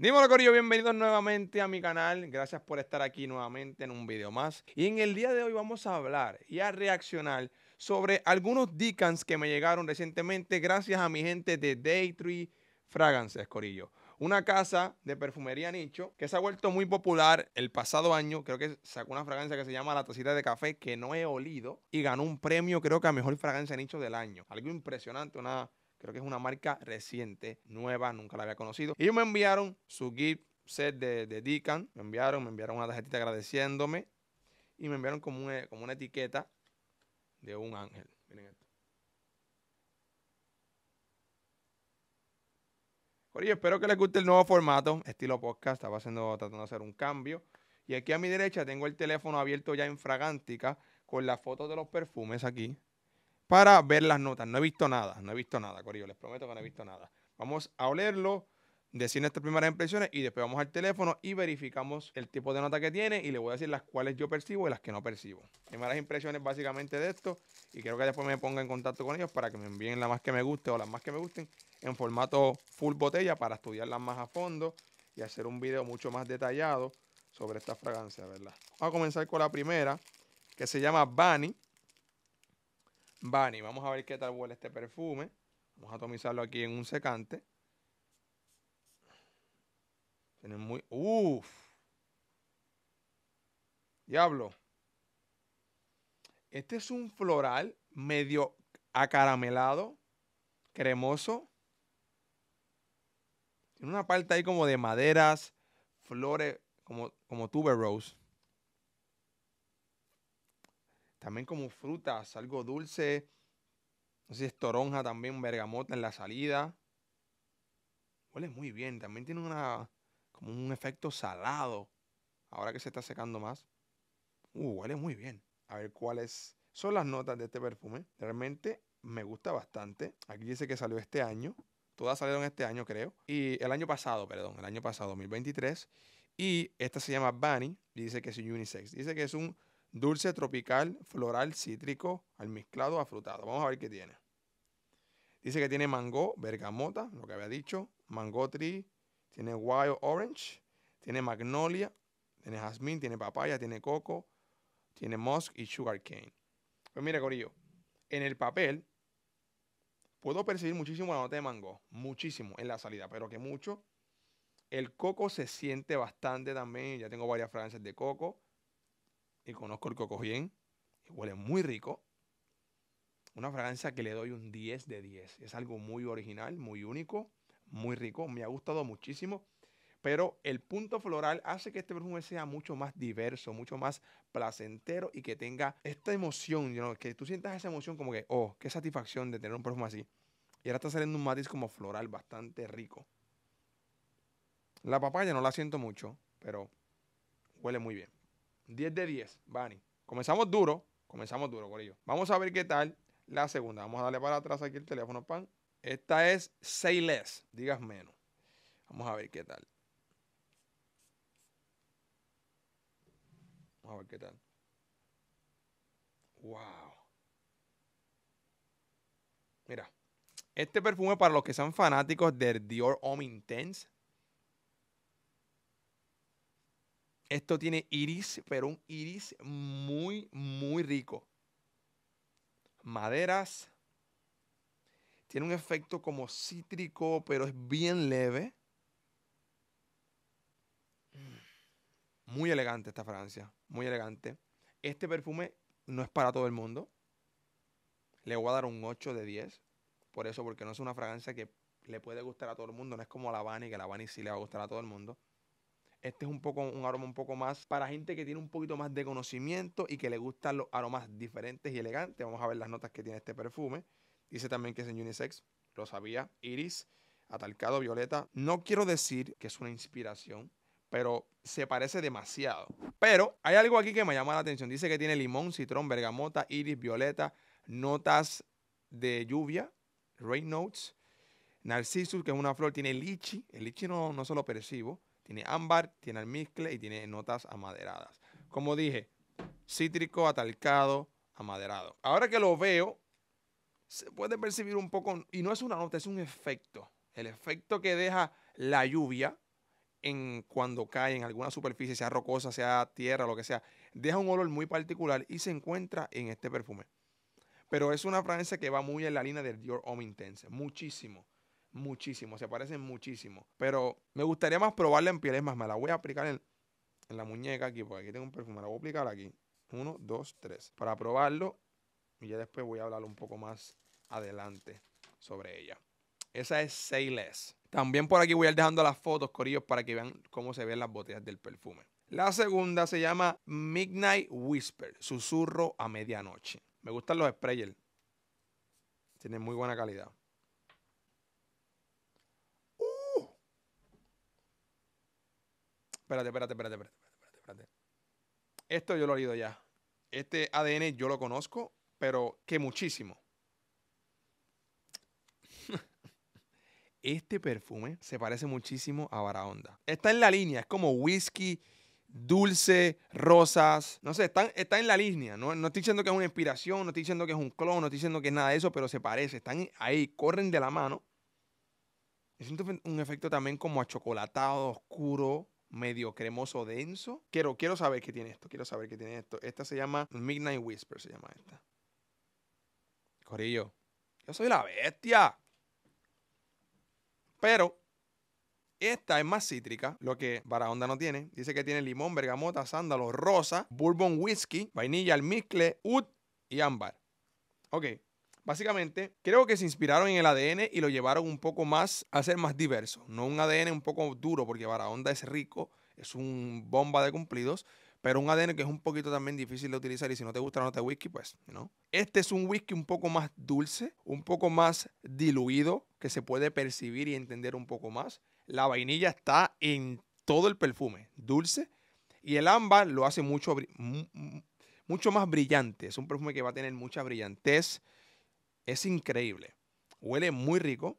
Dímelo Corillo, bienvenidos nuevamente a mi canal. Gracias por estar aquí nuevamente en un video más. Y en el día de hoy vamos a hablar y a reaccionar sobre algunos decans que me llegaron recientemente gracias a mi gente de Daytree Fragrances, Corillo. Una casa de perfumería nicho que se ha vuelto muy popular el pasado año. Creo que sacó una fragancia que se llama La Tacita de Café que no he olido y ganó un premio creo que a Mejor Fragancia Nicho del Año. Algo impresionante, una Creo que es una marca reciente, nueva, nunca la había conocido. Y me enviaron su gift set de, de Me enviaron, me enviaron una tarjetita agradeciéndome. Y me enviaron como una, eh, como una etiqueta de un ángel. Miren esto. espero que les guste el nuevo formato, estilo podcast. Estaba haciendo, tratando de hacer un cambio. Y aquí a mi derecha tengo el teléfono abierto ya en fragántica con la foto de los perfumes aquí para ver las notas. No he visto nada, no he visto nada, Corillo, les prometo que no he visto nada. Vamos a olerlo, decir nuestras primeras impresiones y después vamos al teléfono y verificamos el tipo de nota que tiene y le voy a decir las cuales yo percibo y las que no percibo. Primeras impresiones básicamente de esto y quiero que después me ponga en contacto con ellos para que me envíen las más que me guste o las más que me gusten en formato full botella para estudiarlas más a fondo y hacer un video mucho más detallado sobre esta fragancia, ¿verdad? Vamos a comenzar con la primera que se llama Bunny. Vani, Vamos a ver qué tal huele este perfume. Vamos a atomizarlo aquí en un secante. Tiene muy... ¡Uf! Diablo. Este es un floral medio acaramelado, cremoso. Tiene una parte ahí como de maderas, flores, como, como tuberose. También como frutas, algo dulce. No sé si es toronja también, bergamota en la salida. Huele muy bien. También tiene una, como un efecto salado. Ahora que se está secando más. Uh, huele muy bien. A ver cuáles son las notas de este perfume. Realmente me gusta bastante. Aquí dice que salió este año. Todas salieron este año, creo. Y el año pasado, perdón, el año pasado, 2023. Y esta se llama Bunny. dice que es unisex. Dice que es un Dulce tropical, floral, cítrico, almizclado, afrutado. Vamos a ver qué tiene. Dice que tiene mango, bergamota, lo que había dicho, mango tree, tiene wild orange, tiene magnolia, tiene jazmín, tiene papaya, tiene coco, tiene musk y sugar cane. Pues mira, Corillo, en el papel puedo percibir muchísimo la nota de mango, muchísimo en la salida, pero que mucho. El coco se siente bastante también, ya tengo varias fragancias de coco y conozco el coco bien. Y huele muy rico. Una fragancia que le doy un 10 de 10. Es algo muy original, muy único, muy rico. Me ha gustado muchísimo. Pero el punto floral hace que este perfume sea mucho más diverso, mucho más placentero y que tenga esta emoción, que tú sientas esa emoción como que, oh, qué satisfacción de tener un perfume así. Y ahora está saliendo un matiz como floral bastante rico. La papaya no la siento mucho, pero huele muy bien. 10 de 10, Bani. Comenzamos duro, comenzamos duro, con ello. Vamos a ver qué tal la segunda. Vamos a darle para atrás aquí el teléfono, pan. Esta es say less, digas menos. Vamos a ver qué tal. Vamos a ver qué tal. Wow. Mira, este perfume para los que sean fanáticos del Dior Homme Intense Esto tiene iris, pero un iris muy, muy rico. Maderas. Tiene un efecto como cítrico, pero es bien leve. Muy elegante esta fragancia, muy elegante. Este perfume no es para todo el mundo. Le voy a dar un 8 de 10. Por eso, porque no es una fragancia que le puede gustar a todo el mundo. No es como la Bani, que la Bani sí le va a gustar a todo el mundo. Este es un poco un aroma un poco más para gente que tiene un poquito más de conocimiento y que le gustan los aromas diferentes y elegantes. Vamos a ver las notas que tiene este perfume. Dice también que es en unisex, lo sabía, iris, atalcado violeta. No quiero decir que es una inspiración, pero se parece demasiado. Pero hay algo aquí que me llama la atención. Dice que tiene limón, citrón, bergamota, iris, violeta, notas de lluvia, rain notes, Narcissus, que es una flor, tiene lichi. El lichi no, no se lo percibo. Tiene ámbar, tiene almizcle y tiene notas amaderadas. Como dije, cítrico, atalcado, amaderado. Ahora que lo veo, se puede percibir un poco, y no es una nota, es un efecto. El efecto que deja la lluvia en cuando cae en alguna superficie, sea rocosa, sea tierra, lo que sea, deja un olor muy particular y se encuentra en este perfume. Pero es una fragancia que va muy en la línea del Dior Homme Intense, muchísimo muchísimo, se parecen muchísimo. Pero me gustaría más probarla en pieles más, me la voy a aplicar en, la muñeca aquí, porque aquí tengo un perfume, la voy a aplicar aquí. Uno, dos, tres. Para probarlo, y ya después voy a hablar un poco más adelante sobre ella. Esa es Sayless. También por aquí voy a ir dejando las fotos, corillos, para que vean cómo se ven las botellas del perfume. La segunda se llama Midnight Whisper, susurro a medianoche. Me gustan los sprayers. Tienen muy buena calidad. Espérate, espérate, espérate, espérate, espérate, espérate. Esto yo lo he leído ya. Este ADN yo lo conozco, pero que muchísimo. este perfume se parece muchísimo a Barahonda. Está en la línea, es como whisky, dulce, rosas. No sé, está, está en la línea. No, estoy diciendo que es una inspiración, no estoy diciendo que es un clon, no estoy diciendo que es nada de eso, pero se parece. Están ahí, corren de la mano. Siento un efecto también como achocolatado, oscuro medio cremoso denso. Quiero, quiero saber qué tiene esto, quiero saber qué tiene esto. Esta se llama Midnight Whisper, se llama esta. Corillo, yo soy la bestia. Pero esta es más cítrica, lo que Barahonda no tiene. Dice que tiene limón, bergamota, sándalo, rosa, bourbon whisky, vainilla, almizcle, oud y ámbar. Ok, Básicamente, creo que se inspiraron en el ADN y lo llevaron un poco más a ser más diverso. No un ADN un poco duro, porque Barahonda es rico, es un bomba de cumplidos, pero un ADN que es un poquito también difícil de utilizar y si no te gusta la nota whisky, pues, ¿no? Este es un whisky un poco más dulce, un poco más diluido, que se puede percibir y entender un poco más. La vainilla está en todo el perfume, dulce, y el ámbar lo hace mucho, mucho más brillante. Es un perfume que va a tener mucha brillantez, es increíble. Huele muy rico.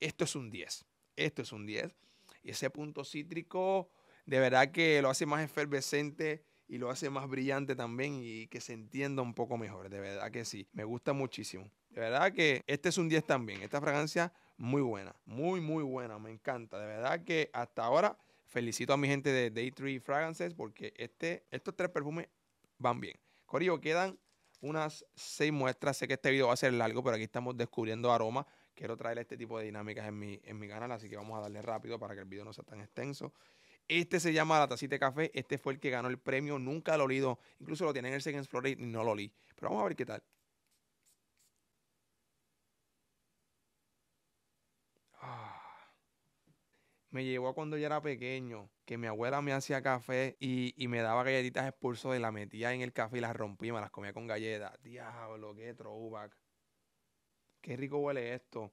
Esto es un 10. Esto es un 10. Y ese punto cítrico de verdad que lo hace más efervescente y lo hace más brillante también y que se entienda un poco mejor. De verdad que sí. Me gusta muchísimo. De verdad que este es un 10 también. Esta fragancia muy buena. Muy, muy buena. Me encanta. De verdad que hasta ahora felicito a mi gente de Day 3 Fragrances porque este, estos tres perfumes van bien. Corillo, quedan unas seis muestras. Sé que este video va a ser largo, pero aquí estamos descubriendo aromas. Quiero traer este tipo de dinámicas en mi, canal, así que vamos a darle rápido para que el video no sea tan extenso. Este se llama La Tacita de Café. Este fue el que ganó el premio. Nunca lo he Incluso lo tienen en el Second Explorer y no lo Pero vamos a ver qué tal. me llevó cuando yo era pequeño, que mi abuela me hacía café y, me daba galletitas expulsos. y la metía en el café y las rompía, me las comía con galletas. Diablo, qué throwback. Qué rico huele esto.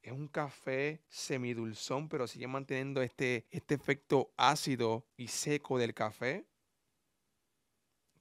Es un café semidulzón, pero sigue manteniendo este, este efecto ácido y seco del café.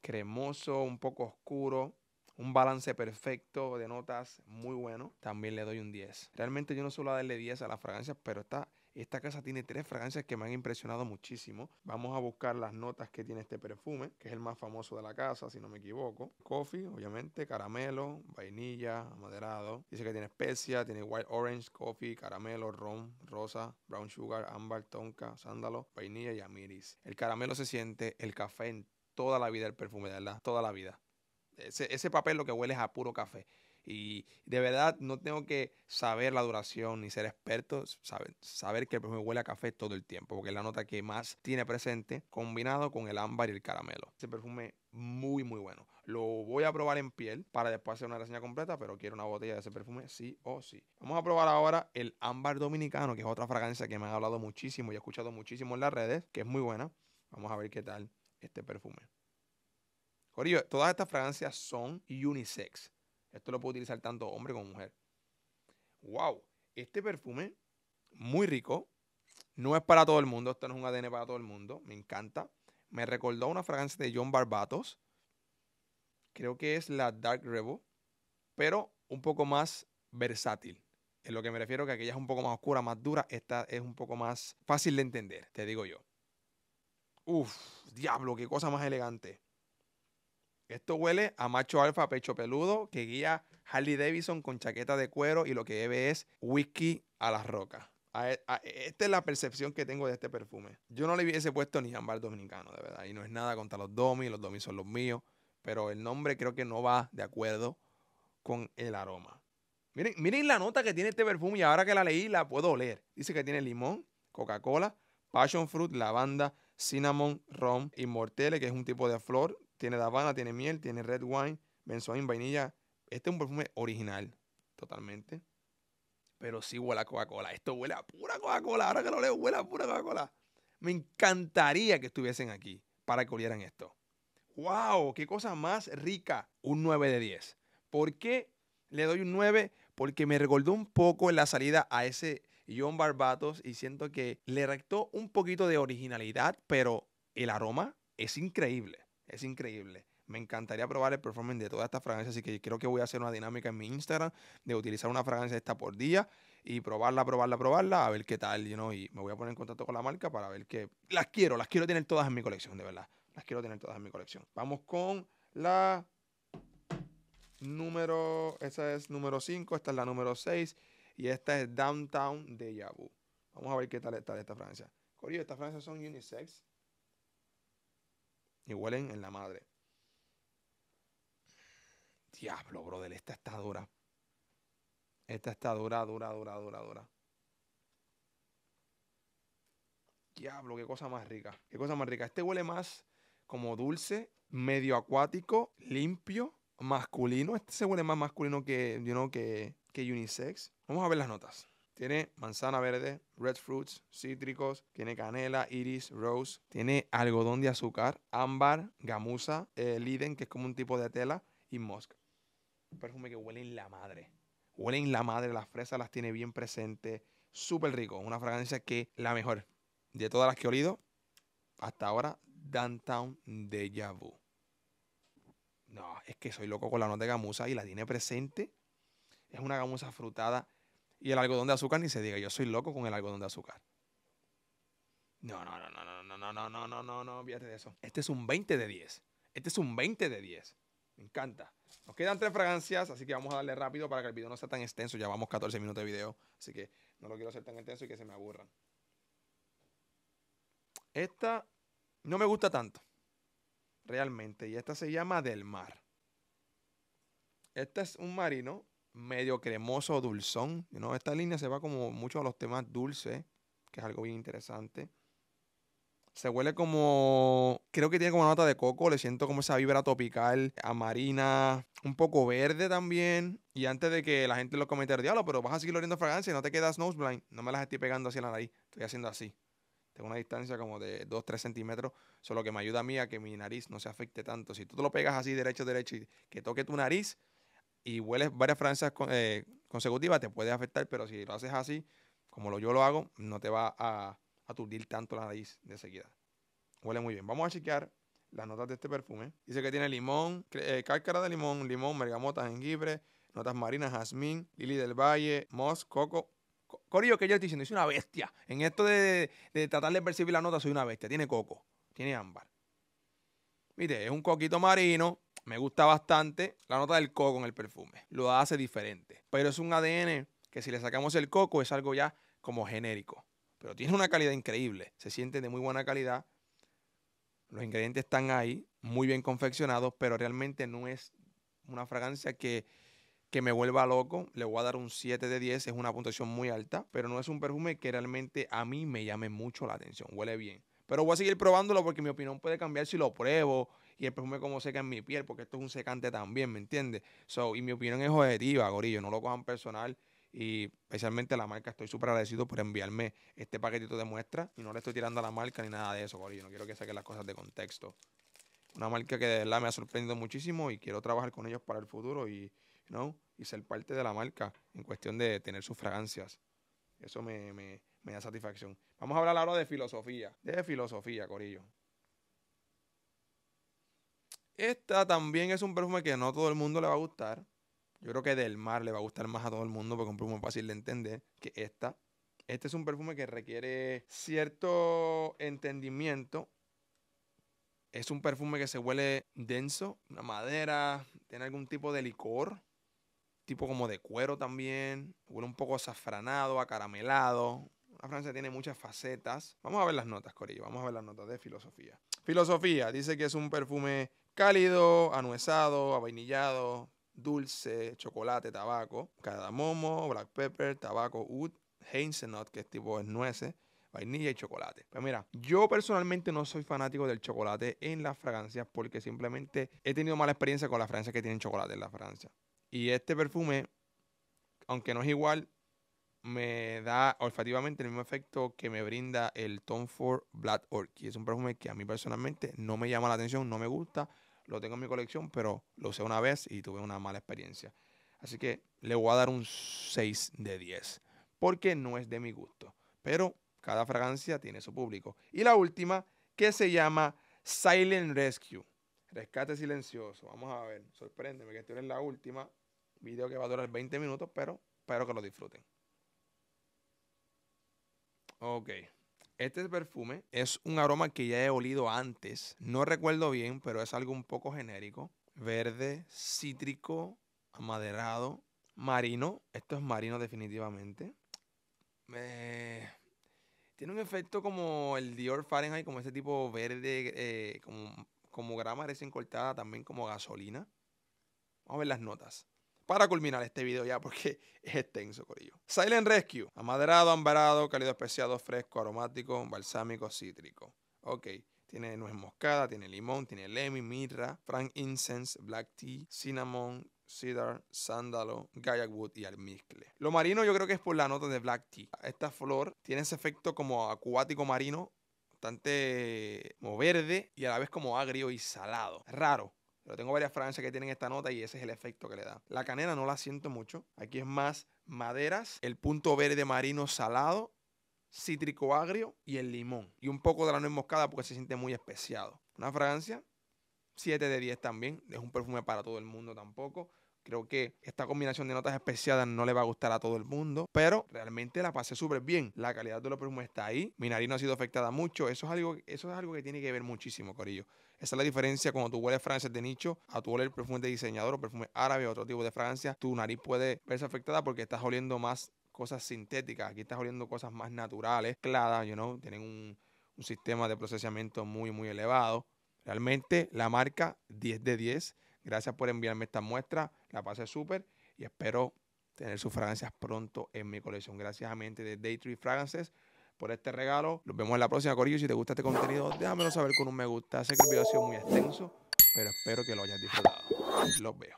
Cremoso, un poco oscuro un balance perfecto de notas muy bueno, también le doy un 10. Realmente yo no suelo darle 10 a las fragancias, pero está... Esta casa tiene tres fragancias que me han impresionado muchísimo. Vamos a buscar las notas que tiene este perfume, que es el más famoso de la casa, si no me equivoco. Coffee, obviamente, caramelo, vainilla, amaderado. Dice que tiene especia, tiene white orange, coffee, caramelo, ron, rosa, brown sugar, ámbar, tonka, sándalo, vainilla y amiris. El caramelo se siente, el café en toda la vida, el perfume, de verdad, toda la vida. ese papel lo que huele es a puro café. Y de verdad, no tengo que saber la duración ni ser experto, saber, saber que el perfume huele a café todo el tiempo, porque es la nota que más tiene presente, combinado con el ámbar y el caramelo. Ese perfume muy, muy bueno. Lo voy a probar en piel para después hacer una reseña completa, pero quiero una botella de ese perfume sí o sí. Vamos a probar ahora el ámbar dominicano, que es otra fragancia que me han hablado muchísimo y he escuchado muchísimo en las redes, que es muy buena. Vamos a ver qué tal este perfume. Corillo, todas estas fragancias son unisex. Esto lo puede utilizar tanto hombre como mujer. ¡Wow! Este perfume, muy rico. No es para todo el mundo. Esto no es un ADN para todo el mundo. Me encanta. Me recordó una fragancia de John Barbatos. Creo que es la Dark Rebel. Pero un poco más versátil. En lo que me refiero que aquella es un poco más oscura, más dura. Esta es un poco más fácil de entender, te digo yo. Uf, diablo, qué cosa más elegante. Esto huele a macho alfa pecho peludo que guía Harley Davidson con chaqueta de cuero y lo que bebe es whisky a las rocas. E, esta es la percepción que tengo de este perfume. Yo no le hubiese puesto ni jambar dominicano, de verdad. Y no es nada contra los domi, los domi son los míos. Pero el nombre creo que no va de acuerdo con el aroma. Miren, miren la nota que tiene este perfume y ahora que la leí la puedo oler. Dice que tiene limón, Coca-Cola, passion fruit, lavanda, cinnamon, rum, y que es un tipo de flor tiene habana, tiene miel, tiene red wine, benzoin, vainilla. Este es un perfume original, totalmente. Pero sí huele a Coca-Cola. Esto huele a pura Coca-Cola. Ahora que lo leo, huele a pura Coca-Cola. Me encantaría que estuviesen aquí para que olieran esto. ¡Wow! ¡Qué cosa más rica! Un 9 de 10. ¿Por qué le doy un 9? Porque me recordó un poco en la salida a ese John Barbatos y siento que le rectó un poquito de originalidad, pero el aroma es increíble. Es increíble. Me encantaría probar el performance de todas estas fragancias, así que creo que voy a hacer una dinámica en mi Instagram de utilizar una fragancia esta por día y probarla, probarla, probarla, a ver qué tal, you y me voy a poner en contacto con la marca para ver qué... las quiero, las quiero tener todas en mi colección, de verdad. Las quiero tener todas en mi colección. Vamos con la número, esa es número 5, esta es la número 6 y esta es Downtown de Yabu. Vamos a ver qué tal está esta fragancia. Corillo, estas fragancias son unisex y huelen en la madre. Diablo, brother, esta está dura. Esta está dura, dura, dura, dura, dura. Diablo, qué cosa más rica. Qué cosa más rica. Este huele más como dulce, medio acuático, limpio, masculino. Este se huele más masculino que, que unisex. Vamos a ver las notas. Tiene manzana verde, red fruits, cítricos, tiene canela, iris, rose, tiene algodón de azúcar, ámbar, gamuza, el eh, liden, que es como un tipo de tela, y mosca. Un perfume que huele en la madre. Huele en la madre, las fresas las tiene bien presente. Súper rico. Una fragancia que la mejor de todas las que he olido hasta ahora, Downtown Deja Vu. No, es que soy loco con la nota de gamuza y la tiene presente. Es una gamuza frutada y el algodón de azúcar ni se diga, yo soy loco con el algodón de azúcar. No, no, no, no, no, no, no, no, no, no, no, no, Olvídate de eso. Este es un 20 de 10. Este es un 20 de 10. Me encanta. Nos quedan tres fragancias, así que vamos a darle rápido para que el video no sea tan extenso. Ya vamos 14 minutos de video, así que no lo quiero hacer tan extenso y que se me aburran. Esta no me gusta tanto, realmente, y esta se llama Del Mar. Esta es un marino medio cremoso dulzón. ¿no? Esta línea se va como mucho a los temas dulces, que es algo bien interesante. Se huele como. Creo que tiene como una nota de coco. Le siento como esa vibra tropical, Amarina. marina, un poco verde también. Y antes de que la gente lo cometa. el diablo, pero vas a seguir oliendo fragancia y no te quedas noseblind. No me las estoy pegando hacia la nariz. Estoy haciendo así. Tengo una distancia como de 2-3 centímetros. Solo que me ayuda a mí a que mi nariz no se afecte tanto. Si tú te lo pegas así derecho, derecho y que toque tu nariz, y hueles varias fragancias eh, consecutivas, te puede afectar, pero si lo haces así, como lo, yo lo hago, no te va a aturdir tanto la nariz de seguida. Huele muy bien. Vamos a chequear las notas de este perfume. Dice que tiene limón, eh, de limón, limón, mergamotas, jengibre, notas marinas, jazmín, lili del valle, moss, coco. Corillo, que yo estoy diciendo, es una bestia. En esto de, tratar de percibir las notas, soy una bestia. Tiene coco, tiene ámbar. Mire, es un coquito marino, me gusta bastante la nota del coco en el perfume. Lo hace diferente. Pero es un ADN que si le sacamos el coco es algo ya como genérico. Pero tiene una calidad increíble. Se siente de muy buena calidad. Los ingredientes están ahí, muy bien confeccionados, pero realmente no es una fragancia que, que me vuelva loco. Le voy a dar un 7 de 10. Es una puntuación muy alta, pero no es un perfume que realmente a mí me llame mucho la atención. Huele bien. Pero voy a seguir probándolo porque mi opinión puede cambiar si lo pruebo y el perfume como seca en mi piel, porque esto es un secante también, ¿me entiendes? So, y mi opinión es objetiva, gorillo, no lo cojan personal y especialmente la marca estoy súper agradecido por enviarme este paquetito de muestra y no le estoy tirando a la marca ni nada de eso, gorillo, no quiero que saquen las cosas de contexto. Una marca que de verdad me ha sorprendido muchísimo y quiero trabajar con ellos para el futuro y, you y ser parte de la marca en cuestión de tener sus fragancias. Eso me, da satisfacción. Vamos a hablar ahora de filosofía, de filosofía, gorillo. Esta también es un perfume que no todo el mundo le va a gustar. Yo creo que Del Mar le va a gustar más a todo el mundo porque es un perfume fácil de entender que esta. Este es un perfume que requiere cierto entendimiento. Es un perfume que se huele denso, una madera, tiene algún tipo de licor, tipo como de cuero también. Huele un poco azafranado, acaramelado. La Francia tiene muchas facetas. Vamos a ver las notas, Corillo. Vamos a ver las notas de filosofía. Filosofía dice que es un perfume cálido, anuesado, avainillado, dulce, chocolate, tabaco, cardamomo, black pepper, tabaco, wood, hazelnut, que es tipo nueces, vainilla y chocolate. Pero pues mira, yo personalmente no soy fanático del chocolate en las fragancias porque simplemente he tenido mala experiencia con las fragancias que tienen chocolate en la fragancia. Y este perfume, aunque no es igual, me da olfativamente el mismo efecto que me brinda el Tom Ford Black Orchid. Es un perfume que a mí personalmente no me llama la atención, no me gusta, lo tengo en mi colección, pero lo usé una vez y tuve una mala experiencia. Así que le voy a dar un 6 de 10, porque no es de mi gusto. Pero cada fragancia tiene su público. Y la última, que se llama Silent Rescue. Rescate silencioso. Vamos a ver, sorpréndeme que esto es la última. Video que va a durar 20 minutos, pero espero que lo disfruten. Ok. Este perfume es un aroma que ya he olido antes. No recuerdo bien, pero es algo un poco genérico. Verde, cítrico, amaderado, marino. Esto es marino definitivamente. Eh, tiene un efecto como el Dior Fahrenheit, como ese tipo verde, eh, como, como grama recién cortada, también como gasolina. Vamos a ver las notas para culminar este video ya porque es extenso, corillo. Silent Rescue, amaderado, ambarado, cálido especiado, fresco, aromático, balsámico, cítrico. Ok. Tiene nuez moscada, tiene limón, tiene lemon, mirra, frank incense, black tea, cinnamon, cedar, sándalo, gayak wood y almizcle. Lo marino yo creo que es por la nota de black tea. Esta flor tiene ese efecto como acuático marino, bastante como verde y a la vez como agrio y salado. Raro, pero tengo varias fragancias que tienen esta nota y ese es el efecto que le da. La canela no la siento mucho. Aquí es más maderas, el punto verde marino salado, cítrico agrio y el limón. Y un poco de la nuez moscada porque se siente muy especiado. Una fragancia 7 de 10 también. Es un perfume para todo el mundo tampoco. Creo que esta combinación de notas especiadas no le va a gustar a todo el mundo, pero realmente la pasé súper bien. La calidad de los perfumes está ahí. Mi nariz no ha sido afectada mucho. Eso es algo, eso es algo que tiene que ver muchísimo, Corillo. Esa es la diferencia cuando tú hueles fragancias de nicho a tú oler perfumes de diseñador o perfume árabes, o otro tipo de fragancia. Tu nariz puede verse afectada porque estás oliendo más cosas sintéticas. Aquí estás oliendo cosas más naturales, claras, you know, tienen un, sistema de procesamiento muy, muy elevado. Realmente la marca 10 de 10. Gracias por enviarme esta muestra. La pasé súper y espero tener sus fragancias pronto en mi colección. Gracias a mi de Day Fragrances por este regalo. Nos vemos en la próxima, Corillo. Si te gusta este contenido, déjamelo saber con un me gusta. Sé que el video ha sido muy extenso, pero espero que lo hayas disfrutado. Los veo.